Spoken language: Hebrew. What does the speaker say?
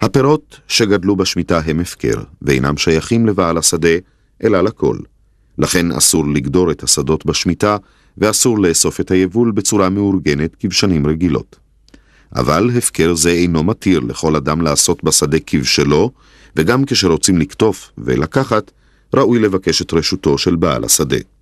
הפירות שגדלו בשמיטה הם הפקר, ואינם שייכים לבעל השדה, אלא לכל. לכן אסור לגדור את השדות בשמיטה, ואסור לאסוף את היבול בצורה מאורגנת כבשנים רגילות. אבל הפקר זה אינו מתיר לכל אדם לעשות בשדה כבשלו, וגם כשרוצים לקטוף ולקחת, ראוי לבקש את רשותו של בעל השדה.